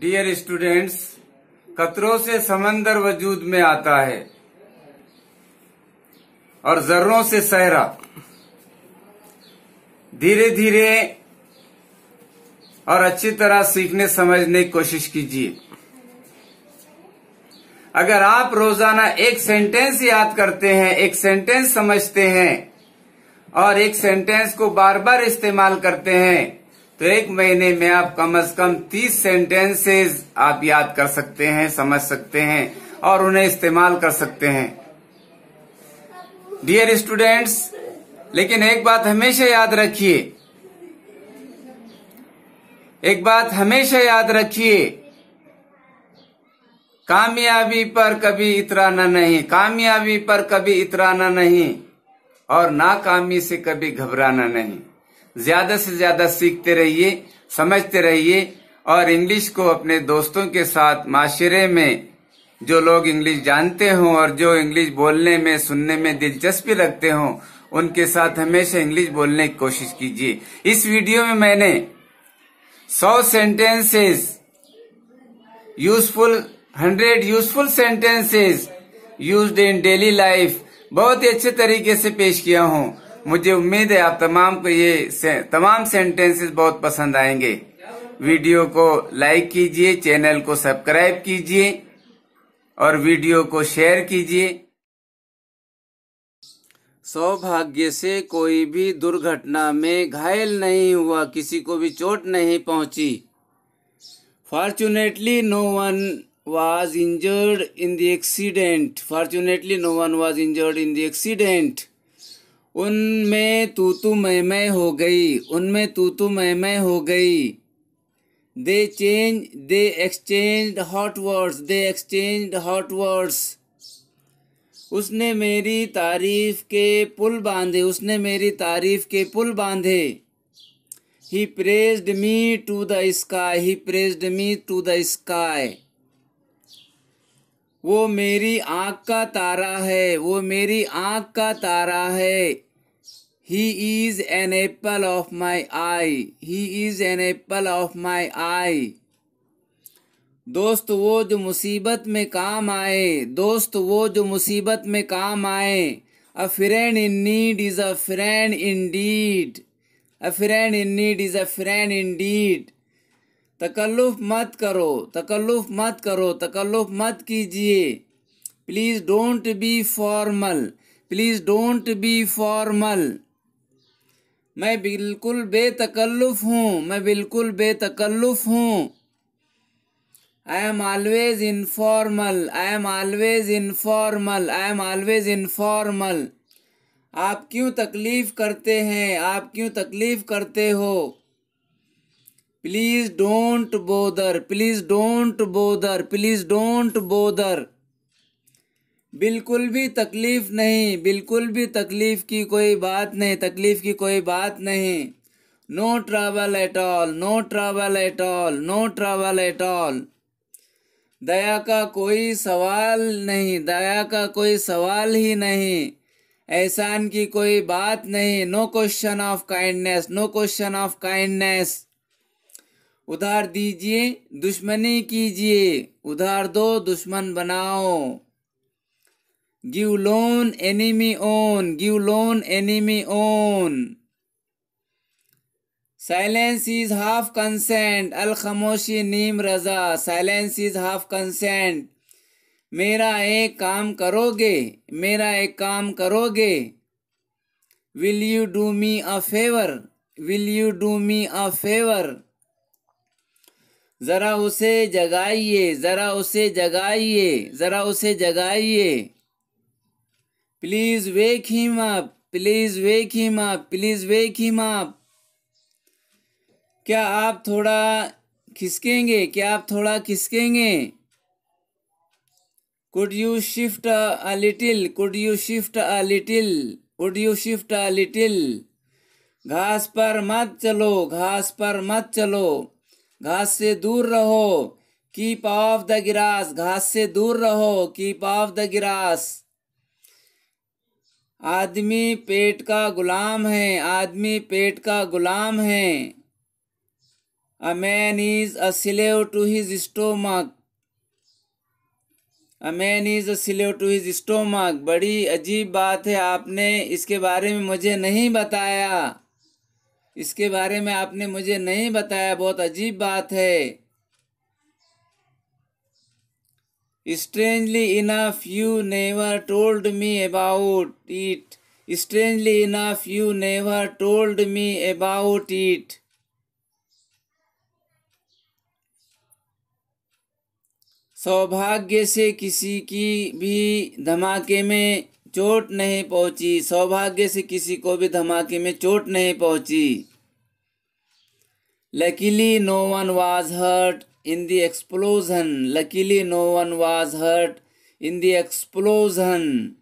Dear students कतरों से समंदर वजूद में आता है और जर्रों से सहरा धीरे धीरे और अच्छी तरह सीखने समझने की कोशिश कीजिए अगर आप रोजाना एक सेंटेंस याद करते हैं एक सेंटेंस समझते हैं और एक सेंटेंस को बार बार इस्तेमाल करते हैं तो एक महीने में आप कम से कम तीस सेंटेंसेस आप याद कर सकते हैं समझ सकते हैं और उन्हें इस्तेमाल कर सकते हैं डियर स्टूडेंट्स लेकिन एक बात हमेशा याद रखिए एक बात हमेशा याद रखिए कामयाबी पर कभी इतराना नहीं कामयाबी पर कभी इतराना नहीं और नाकामी से कभी घबराना नहीं ज्यादा से ज्यादा सीखते रहिए समझते रहिए और इंग्लिश को अपने दोस्तों के साथ माशरे में जो लोग इंग्लिश जानते हों और जो इंग्लिश बोलने में सुनने में दिलचस्पी रखते हों उनके साथ हमेशा इंग्लिश बोलने की कोशिश कीजिए इस वीडियो में मैंने सौ sentences useful hundred useful sentences used in daily life बहुत ही अच्छे तरीके से पेश किया हूँ मुझे उम्मीद है आप तमाम को ये से, तमाम सेंटेंसेस बहुत पसंद आएंगे वीडियो को लाइक कीजिए चैनल को सब्सक्राइब कीजिए और वीडियो को शेयर कीजिए सौभाग्य से कोई भी दुर्घटना में घायल नहीं हुआ किसी को भी चोट नहीं पहुंची fortunately no one was injured in the accident fortunately no one was injured in the accident उनमें तू तू मैं मैं हो गई उनमें तू तू मैं मैं हो गई they change they exchange hot words they exchange hot words उसने मेरी तारीफ के पुल बांधे उसने मेरी तारीफ के पुल बांधे he praised me to the sky he praised me to the sky वो मेरी आँख का तारा है वो मेरी आँख का तारा है He is an apple of my eye. He is an apple of my eye. दोस्त वो जो मुसीबत में काम आए दोस्त वो जो मुसीबत में काम आए a friend in need is a friend in deed a friend in need is a friend in deed तकल्लुफ़ मत करो तकल्लुफ़ मत करो तकल्लुफ़ मत कीजिए please don't be formal please don't be formal मैं बिल्कुल बेतकल्लुफ़ हूँ मैं बिल्कुल बेतकल्लुफ़ हूँ I am always informal I am always informal I am always informal आप क्यों तकलीफ़ करते हैं आप क्यों तकलीफ़ करते हो please don't bother please don't bother please don't bother बिल्कुल भी तकलीफ़ नहीं बिल्कुल भी तकलीफ़ की कोई बात नहीं तकलीफ़ की कोई बात नहीं no trouble at all no trouble at all no trouble at all दया का कोई सवाल नहीं दया का कोई सवाल ही नहीं एहसान की कोई बात नहीं no question of kindness no question of kindness उधार दीजिए दुश्मनी कीजिए उधार दो दुश्मन बनाओ Give loan enemy on. Give loan enemy on. Silence is half consent. Al Khamoshi Neem Raza. Silence is half consent. मेरा एक काम करोगे मेरा एक काम करोगे will you do me a favour will you do me a favour ज़रा उसे जगाइए ज़रा उसे जगाइए ज़रा उसे जगाइए please wake him up please wake him up please wake him up क्या आप थोड़ा खिसकेंगे क्या आप थोड़ा खिसकेंगे could you shift a little could you shift a little could you shift a little घास पर मत चलो घास पर मत चलो घास से दूर रहो कीप ऑफ द ग्रास घास से दूर रहो कीप ऑफ द ग्रास आदमी पेट का गुलाम है आदमी पेट का गुलाम है a man is a slave to his stomach a man is a slave to his stomach बड़ी अजीब बात है आपने इसके बारे में मुझे नहीं बताया इसके बारे में आपने मुझे नहीं बताया बहुत अजीब बात है Strangely enough, you never told me about it. Strangely enough, you never told me about it. सौभाग्य से किसी की भी धमाके में चोट नहीं पहुंची सौभाग्य से किसी को भी धमाके में चोट नहीं पहुंची luckily no one was hurt in the explosion. Luckily, no one was hurt in the explosion.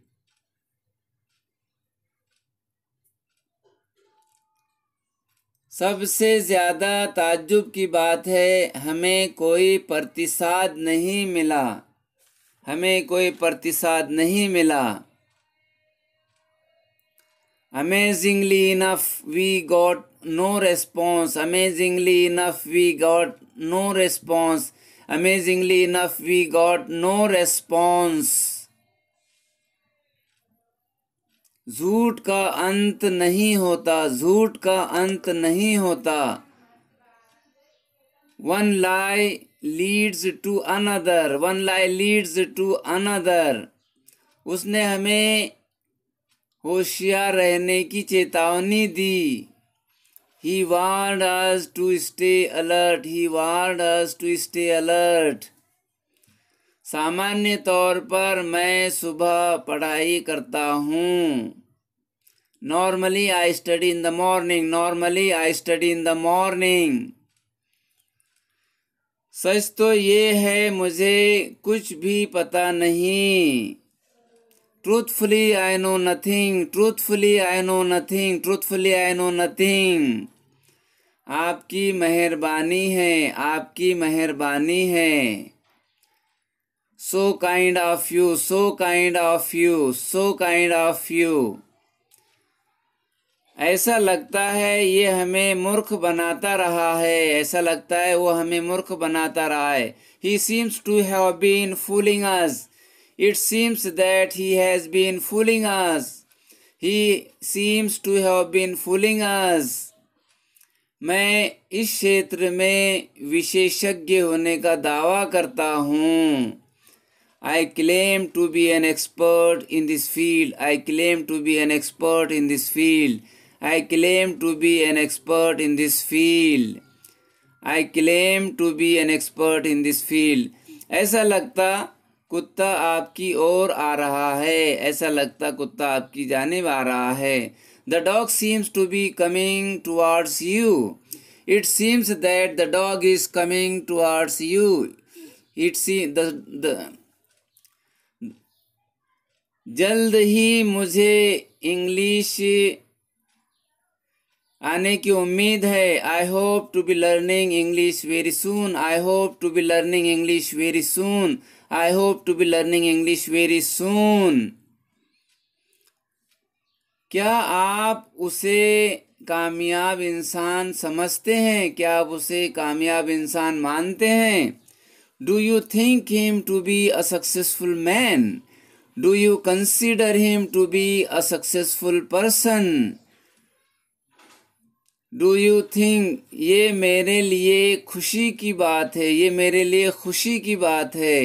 सबसे ज़्यादा ताज्जुब की बात है हमें कोई प्रतिसाद नहीं मिला हमें कोई प्रतिसाद नहीं मिला amazingly enough we got no response amazingly enough we got no response. Amazingly enough, we got no response. झूठ का अंत नहीं होता झूठ का अंत नहीं होता one lie leads to another one lie leads to another उसने हमें होशियार रहने की चेतावनी दी He warned us to stay alert. He warned us to stay alert. सामान्य तौर पर मैं सुबह पढ़ाई करता हूँ normally I study in the morning normally I study in the morning सच तो ये है मुझे कुछ भी पता नहीं Truthfully, I know nothing. Truthfully, I know nothing. Truthfully, I know nothing. आपकी मेहरबानी है आपकी मेहरबानी है so kind of you so kind of you so kind of you ऐसा लगता है ये हमें मूर्ख बनाता रहा है ऐसा लगता है वो हमें मूर्ख बनाता रहा है he seems to have been fooling us It seems that he has been fooling us. He seems to have been fooling us. मैं इस क्षेत्र में विशेषज्ञ होने का दावा करता claim to be an expert in this field. I claim to be an expert in this field. I claim to be an expert in this field. I claim to be an expert in this field. ऐसा लगता कुत्ता आपकी ओर आ रहा है ऐसा लगता कुत्ता आपकी जानेब आ रहा है the dog seems to be coming towards you it seems that the dog is coming towards you it see the जल्द ही मुझे इंग्लिश आने की उम्मीद है I hope to be learning English very soon I hope to be learning English very soon I hope to be learning English very soon. क्या आप उसे कामयाब इंसान समझते हैं क्या आप उसे कामयाब इंसान मानते हैं do you think him to be a successful man do you consider him to be a successful person do you think ये मेरे लिए खुशी की बात है ये मेरे लिए खुशी की बात है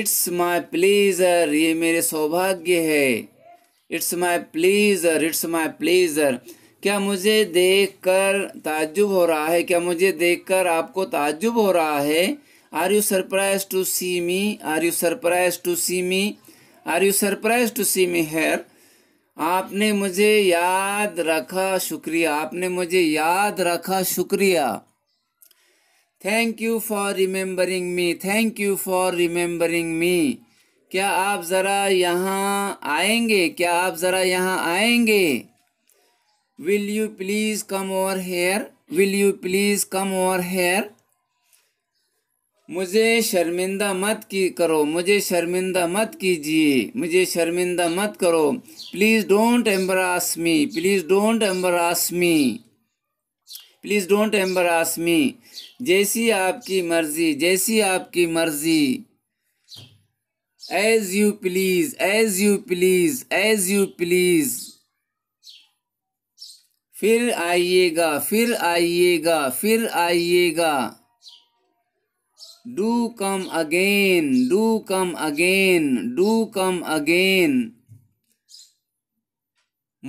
इट्स माई प्लेजर ये मेरे सौभाग्य है it's my pleasure it's my pleasure क्या मुझे देखकर ताज्जुब हो रहा है क्या मुझे देखकर आपको ताज्जुब हो रहा है are you surprise to see me are you surprise to see me are you surprise to see me here आपने मुझे याद रखा शुक्रिया आपने मुझे याद रखा शुक्रिया thank you for remembering me thank you for remembering me क्या आप ज़रा यहाँ आएंगे क्या आप ज़रा यहाँ आएंगे will you please come over here will you please come over here मुझे शर्मिंदा मत की करो मुझे शर्मिंदा मत कीजिए मुझे शर्मिंदा मत करो please don't embarrass me please don't embarrass me please don't embarrass me जैसी आपकी मर्जी जैसी आपकी मर्जी as you please as you please as you please फिर आइएगा फिर आइएगा फिर आइएगा do come again do come again do come again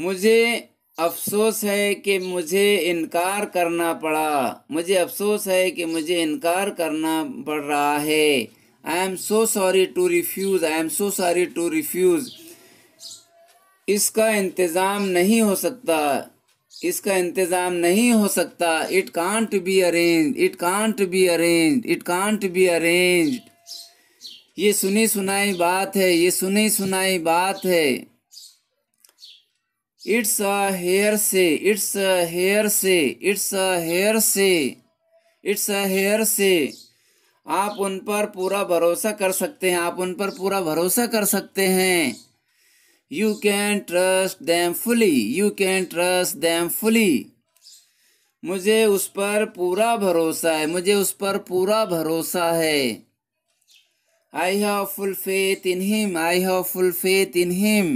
मुझे अफसोस है कि मुझे इनकार करना पड़ा मुझे अफसोस है कि मुझे इनकार करना पड़ रहा है I am so sorry to refuse I am so sorry to refuse इसका इंतज़ाम नहीं हो सकता इसका इंतज़ाम नहीं हो सकता it can't be arrange it can't be arrange it can't be arrange ये सुनी सुनाई बात है ये सुनी सुनाई बात है it's a hearsay it's a hearsay it's a hearsay it's a hearsay आप उन पर पूरा भरोसा कर सकते हैं आप उन पर पूरा भरोसा कर सकते हैं you can trust them fully you can trust them fully मुझे उस पर पूरा भरोसा है मुझे उस पर पूरा भरोसा है I have full faith in him I have full faith in him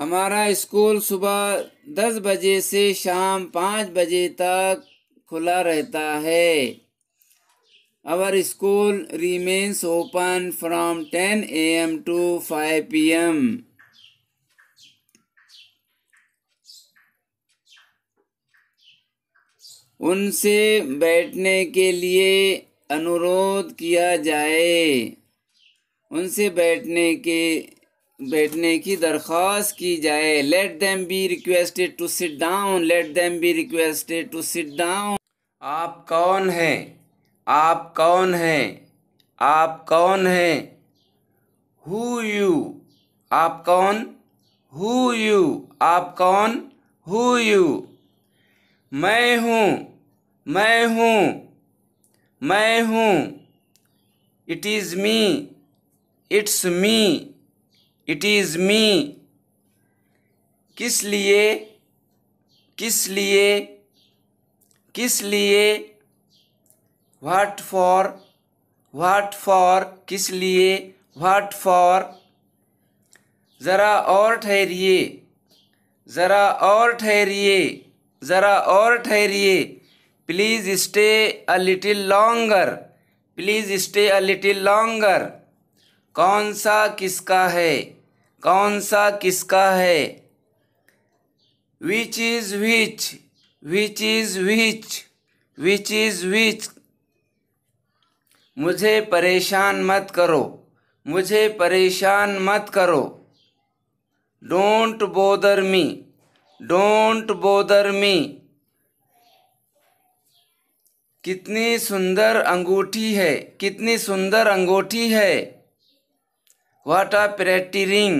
हमारा स्कूल सुबह दस बजे से शाम पाँच बजे तक खुला रहता है our school remains open from ten A M to five P M उनसे बैठने के लिए अनुरोध किया जाए उनसे बैठने के बैठने की दरख्वास्त की जाए let them be requested to sit down let them be requested to sit down आप कौन हैं आप कौन हैं आप कौन हैं हु यू आप कौन हु यू आप कौन हु यू मैं हूँ मैं हूँ मैं हूँ it is me it's me it is me किस लिए किस लिए किस लिए वाट फॉर वाट फॉर किस लिए वाट फॉर ज़रा और ठहरिए ज़रा और ठहरिए ज़रा और ठहरिए please stay a little longer please stay a little longer कौन सा किसका है कौन सा किसका है which is which which is which which is which मुझे परेशान मत करो मुझे परेशान मत करो don't bother me don't bother me कितनी सुंदर अंगूठी है कितनी सुंदर अंगूठी है वाटापेरेटीरिंग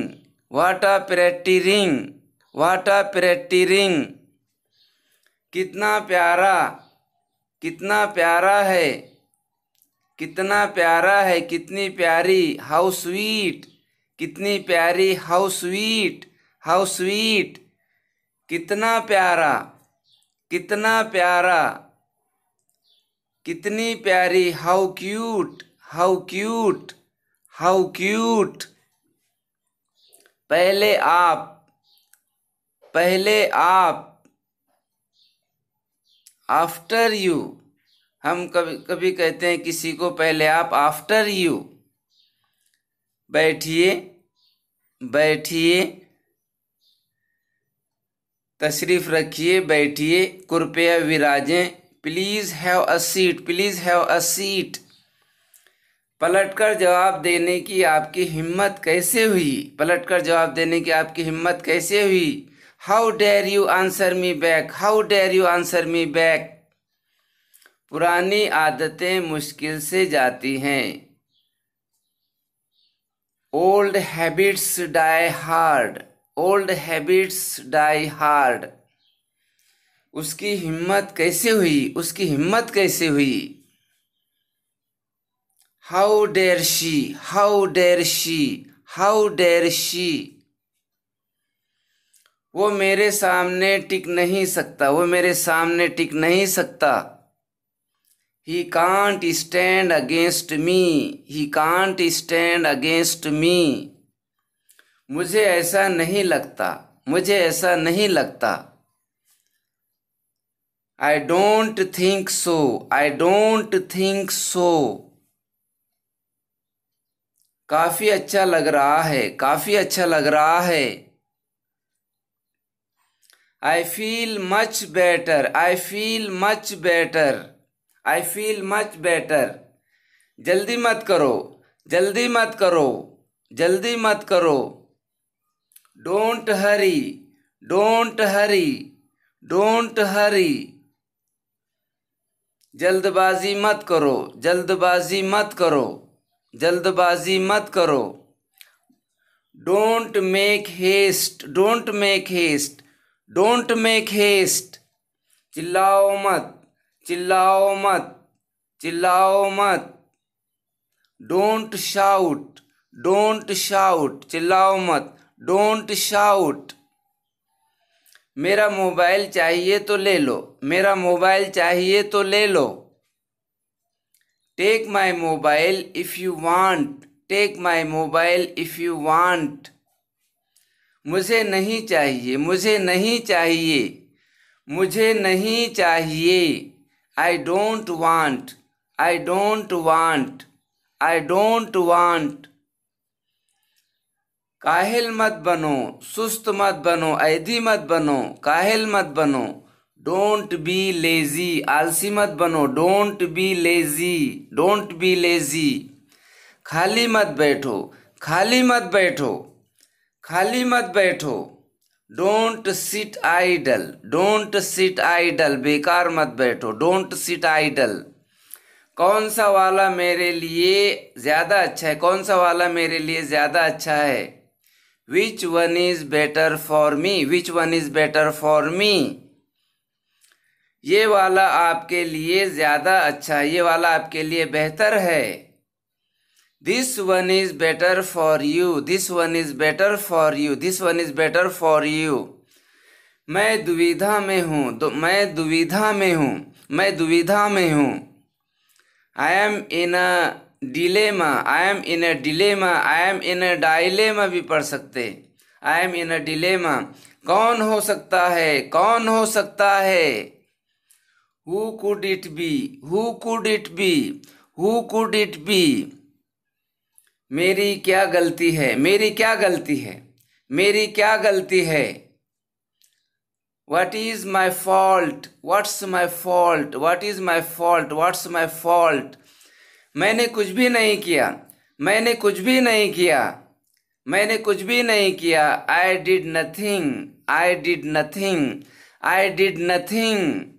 वाटापेरेटीरिंग वाटापेरेटीरिंग कितना प्यारा कितना प्यारा है कितना प्यारा है कितनी प्यारी हाउ स्वीट कितनी प्यारी हाउ स्वीट हाउ स्वीट कितना प्यारा कितना प्यारा कितनी प्यारी how cute how cute how cute पहले आप पहले आप आफ्टर यू हम कभी कभी कहते हैं किसी को पहले आप आफ्टर यू बैठिए बैठिए तशरीफ़ रखिए बैठिए कृपया विराजें please have a seat please have a seat पलटकर जवाब देने की आपकी हिम्मत कैसे हुई पलटकर जवाब देने की आपकी हिम्मत कैसे हुई how dare you answer me back how dare you answer me back पुरानी आदतें मुश्किल से जाती हैं old habits die hard old habits die hard उसकी हिम्मत कैसे हुई उसकी हिम्मत कैसे हुई How dare she? How dare she? How dare she? वो मेरे सामने टिक नहीं सकता वो मेरे सामने टिक नहीं सकता he can't stand against me he can't stand against me मुझे ऐसा नहीं लगता मुझे ऐसा नहीं लगता I don't think so I don't think so काफ़ी अच्छा लग रहा है काफ़ी अच्छा लग रहा है I feel much better I feel much better I feel much better जल्दी मत करो जल्दी मत करो जल्दी मत करो don't hurry don't hurry don't hurry जल्दबाजी मत करो जल्दबाजी मत करो जल्दबाजी मत करो don't make haste don't make haste don't make haste चिल्लाओ मत चिल्लाओ मत चिल्लाओ मत डोंट शाउट डोंट शाउट चिल्लाओ मत डोंट शाउट मेरा मोबाइल चाहिए तो ले लो मेरा मोबाइल चाहिए तो ले लो take my mobile if you want take my mobile if you want मुझे नहीं चाहिए मुझे नहीं चाहिए मुझे नहीं चाहिए I don't want I don't want I don't want काहिल मत बनो सुस्त मत बनो ऐदी मत बनो काहिल मत बनो डोंट बी लेजी आलसी मत बनो don't be lazy don't be lazy खाली मत बैठो खाली मत बैठो खाली मत बैठो don't sit idle don't sit idle बेकार मत बैठो डोंट सिट आइडल कौन सा वाला मेरे लिए ज़्यादा अच्छा है कौन सा वाला मेरे लिए ज़्यादा अच्छा है which one is better for me which one is better for me ये वाला आपके लिए ज़्यादा अच्छा है ये वाला आपके लिए बेहतर है this one is better for you this one is better for you this one is better for you मैं दुविधा में हूँ तो मैं दुविधा में हूँ मैं दुविधा में हूँ I am in a dilemma I am in a dilemma I am in a dilemma भी पढ़ सकते आई एम इन अ डिलेमा कौन हो सकता है कौन हो सकता है Who could it be? Who could it be? Who could it be? मेरी क्या गलती है मेरी क्या गलती है मेरी क्या गलती है what is my fault what's my fault what is my fault what's my fault मैंने कुछ भी नहीं किया मैंने कुछ भी नहीं किया मैंने कुछ भी नहीं किया I did nothing I did nothing I did nothing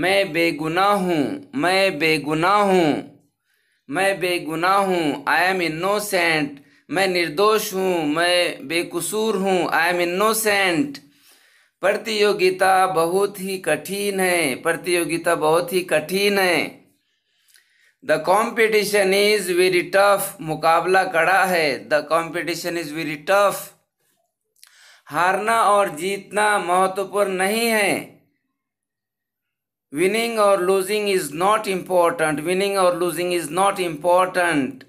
मैं बेगुनाह हूँ मैं बेगुनाह हूँ मैं बेगुनाह हूँ आई एम इनोसेंट मैं निर्दोष हूँ मैं बेकसूर हूँ आई एम इनोसेंट प्रतियोगिता बहुत ही कठिन है प्रतियोगिता बहुत ही कठिन है the competition is very tough मुकाबला कड़ा है the competition is very tough हारना और जीतना महत्वपूर्ण नहीं है winning or losing is not important winning or losing is not important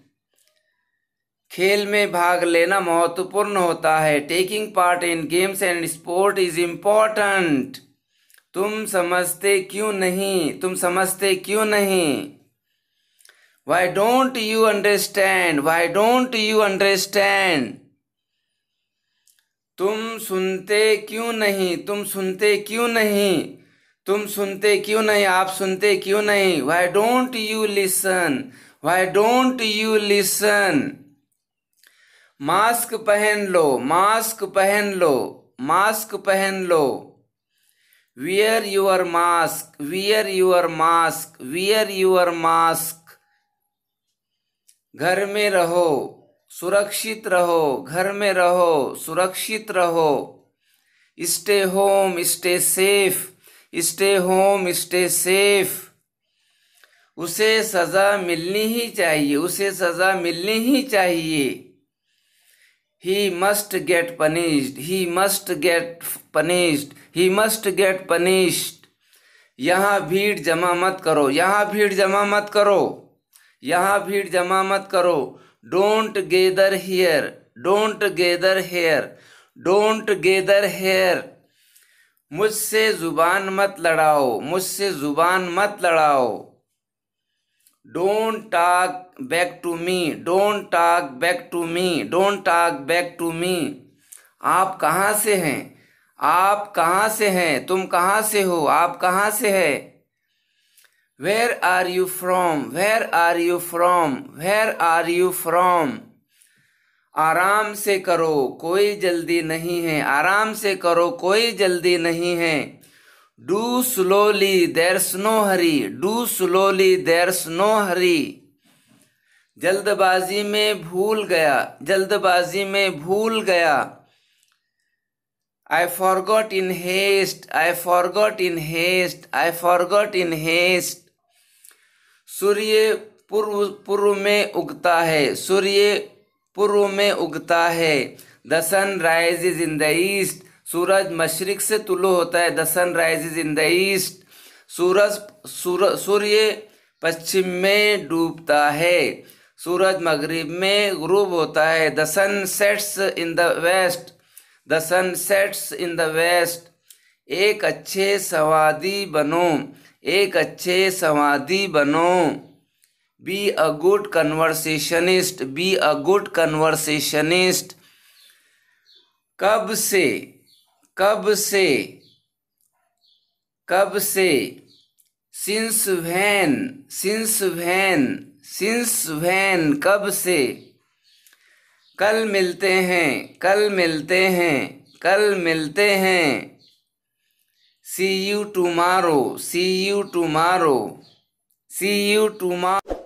खेल में भाग लेना महत्वपूर्ण होता है taking part in games and sport is important तुम समझते क्यों नहीं तुम समझते क्यों नहीं why don't you understand why don't you understand तुम सुनते क्यों नहीं तुम सुनते क्यों नहीं तुम सुनते क्यों नहीं आप सुनते क्यों नहीं why don't you listen why don't you listen mask पहन लो मास्क पहन लो मास्क पहन लो wear your mask wear your mask wear your mask घर में रहो सुरक्षित रहो घर में रहो सुरक्षित रहो stay home stay safe stay home stay safe उसे सज़ा मिलनी ही चाहिए उसे सज़ा मिलनी ही चाहिए he must get punished he must get punished he must get punished यहाँ भीड़ जमा मत करो यहाँ भीड़ जमा मत करो यहाँ भीड़ जमा मत करो don't gather here don't gather here don't gather here मुझसे ज़ुबान मत लड़ाओ मुझसे ज़ुबान मत लड़ाओ don't talk back to me don't talk back to me don't talk back to me आप कहाँ से हैं आप कहाँ से हैं तुम कहाँ से हो आप कहाँ से है where are you from where are you from where are you from आराम से करो कोई जल्दी नहीं है आराम से करो कोई जल्दी नहीं है do slowly there's no hurry do slowly there's no hurry जल्दबाजी में भूल गया जल्दबाजी में भूल गया I forgot in haste I got in haste I got in haste सूर्य पूर्व पूर्व में उगता है सूर्य पूर्व में उगता है the sun rises in the east सूरज मशरक से तुलु होता है the sun rises in the east सूरज सूर्य पश्चिम में डूबता है सूरज मगरिब में ग्रूब होता है the sun sets in the west the sun sets in the west एक अच्छे संवादी बनो एक अच्छे संवादी बनो be a good conversationist be a good conversationist कब से कब से कब से since when since when since when कब से कल मिलते हैं कल मिलते हैं कल मिलते हैं see you tomorrow see you tomorrow see you tomorrow